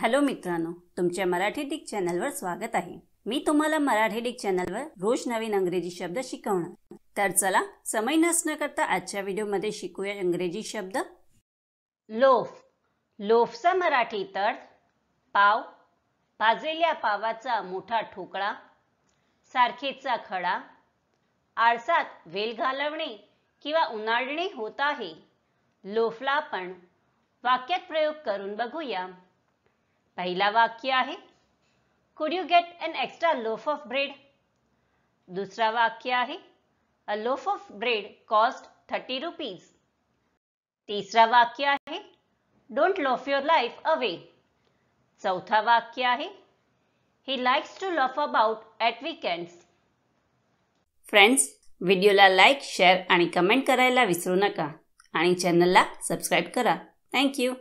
hello मित्रांनो तुमच्या Marathi Dick चॅनलवर स्वागत आहे मी तुम्हाला मराठी डिक चॅनलवर रोज नवीन अंग्रेजी शब्द शिकवणार तर चला समय नसणं करता आजच्या व्हिडिओमध्ये शिकूया इंग्रजी शब्द लोफ लोफचा मराठी अर्थ पाव भाजलेल्या पावाचा मोठा ठोकळा सारखेचा खडा आळसात वेल घालवणे किंवा उन्हाळणे होत आहे लोफला आपण वाक्यात प्रयोग करून बघूया पहिला वाक्य आहे could you get an extra loaf of bread दुसरा वाक्य आहे a loaf of bread cost thirty rupees तिसरा वाक्य आहे don't laugh your life away चौथा वाक्य आहे he likes to laugh about at weekends friends व्हिडिओला लाईक शेअर आणि कमेंट करायला विसरू नका आणि चॅनलला सबस्क्राईब करा थँक्यू